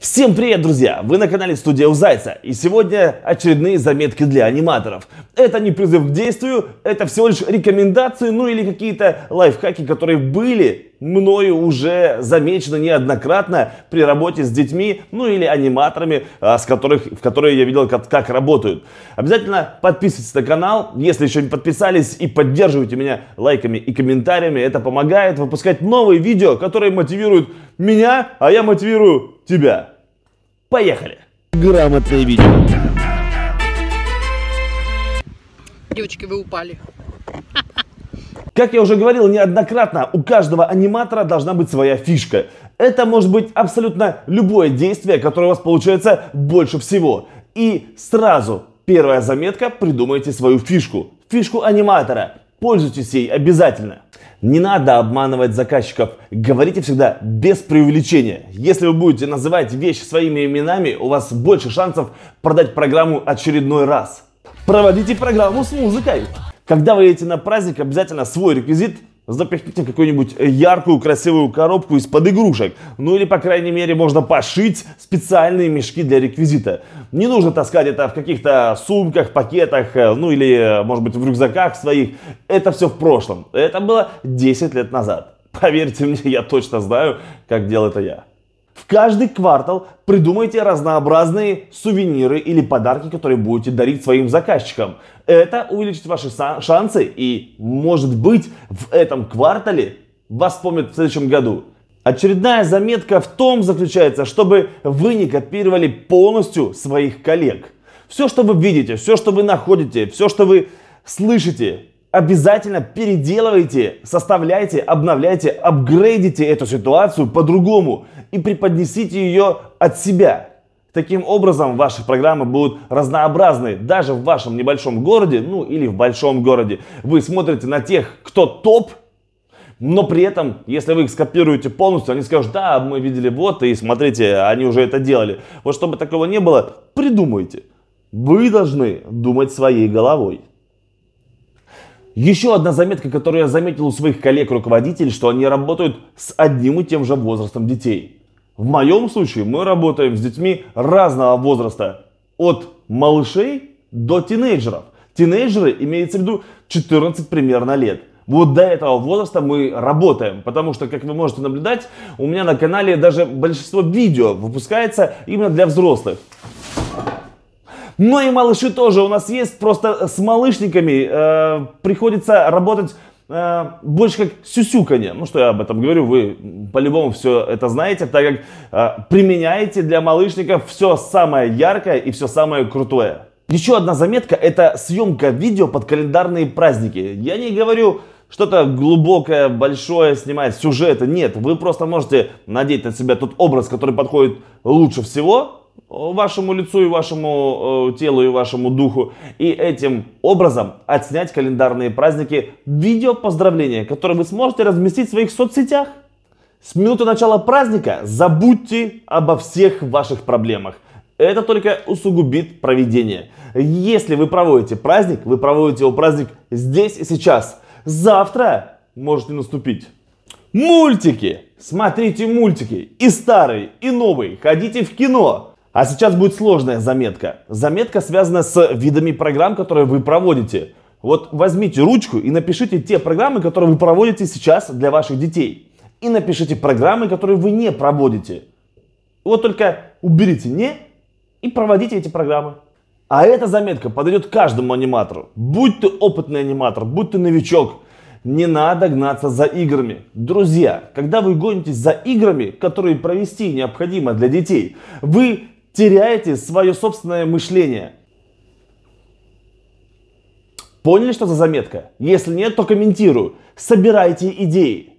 Всем привет, друзья! Вы на канале Студия Зайца, и сегодня очередные заметки для аниматоров. Это не призыв к действию, это всего лишь рекомендации, ну или какие-то лайфхаки, которые были мною уже замечено неоднократно при работе с детьми, ну или аниматорами, а, с которых, в которые я видел, как, как работают. Обязательно подписывайтесь на канал, если еще не подписались, и поддерживайте меня лайками и комментариями. Это помогает выпускать новые видео, которые мотивируют меня, а я мотивирую тебя. Поехали! Грамотное видео. Девочки, вы упали. Как я уже говорил неоднократно, у каждого аниматора должна быть своя фишка. Это может быть абсолютно любое действие, которое у вас получается больше всего. И сразу, первая заметка, придумайте свою фишку. Фишку аниматора. Пользуйтесь ей обязательно. Не надо обманывать заказчиков. Говорите всегда без преувеличения. Если вы будете называть вещи своими именами, у вас больше шансов продать программу очередной раз. Проводите программу с музыкой. Когда вы едете на праздник, обязательно свой реквизит запихните какую-нибудь э, яркую, красивую коробку из-под игрушек. Ну или, по крайней мере, можно пошить специальные мешки для реквизита. Не нужно таскать это в каких-то сумках, пакетах, э, ну или, э, может быть, в рюкзаках своих. Это все в прошлом. Это было 10 лет назад. Поверьте мне, я точно знаю, как делал это я. В каждый квартал придумайте разнообразные сувениры или подарки, которые будете дарить своим заказчикам. Это увеличит ваши шансы и, может быть, в этом квартале вас помнят в следующем году. Очередная заметка в том заключается, чтобы вы не копировали полностью своих коллег. Все, что вы видите, все, что вы находите, все, что вы слышите, обязательно переделывайте, составляйте, обновляйте, апгрейдите эту ситуацию по-другому и преподнесите ее от себя. Таким образом, ваши программы будут разнообразны даже в вашем небольшом городе, ну или в большом городе. Вы смотрите на тех, кто топ, но при этом, если вы их скопируете полностью, они скажут, да, мы видели вот, и смотрите, они уже это делали. Вот чтобы такого не было, придумайте. Вы должны думать своей головой. Еще одна заметка, которую я заметил у своих коллег-руководителей, что они работают с одним и тем же возрастом детей. В моем случае мы работаем с детьми разного возраста, от малышей до тинейджеров. Тинейджеры имеется в виду 14 примерно лет. Вот до этого возраста мы работаем, потому что, как вы можете наблюдать, у меня на канале даже большинство видео выпускается именно для взрослых. Но ну и малыши тоже у нас есть, просто с малышниками э, приходится работать э, больше как сюсюканье. Ну, что я об этом говорю, вы по-любому все это знаете, так как э, применяете для малышников все самое яркое и все самое крутое. Еще одна заметка – это съемка видео под календарные праздники. Я не говорю что-то глубокое, большое снимать, сюжеты. Нет, вы просто можете надеть на себя тот образ, который подходит лучше всего, вашему лицу и вашему э, телу и вашему духу. И этим образом отснять календарные праздники видео поздравления, которые вы сможете разместить в своих соцсетях. С минуты начала праздника забудьте обо всех ваших проблемах. Это только усугубит проведение. Если вы проводите праздник, вы проводите его праздник здесь и сейчас. Завтра может не наступить. Мультики! Смотрите мультики, и старые, и новые, ходите в кино. А сейчас будет сложная заметка. Заметка связана с видами программ, которые вы проводите. Вот возьмите ручку и напишите те программы, которые вы проводите сейчас для ваших детей. И напишите программы, которые вы не проводите. Вот только уберите «не» и проводите эти программы. А эта заметка подойдет каждому аниматору. Будь ты опытный аниматор, будь ты новичок, не надо гнаться за играми. Друзья, когда вы гонитесь за играми, которые провести необходимо для детей, вы теряете свое собственное мышление. Поняли, что за заметка? Если нет, то комментирую. Собирайте идеи.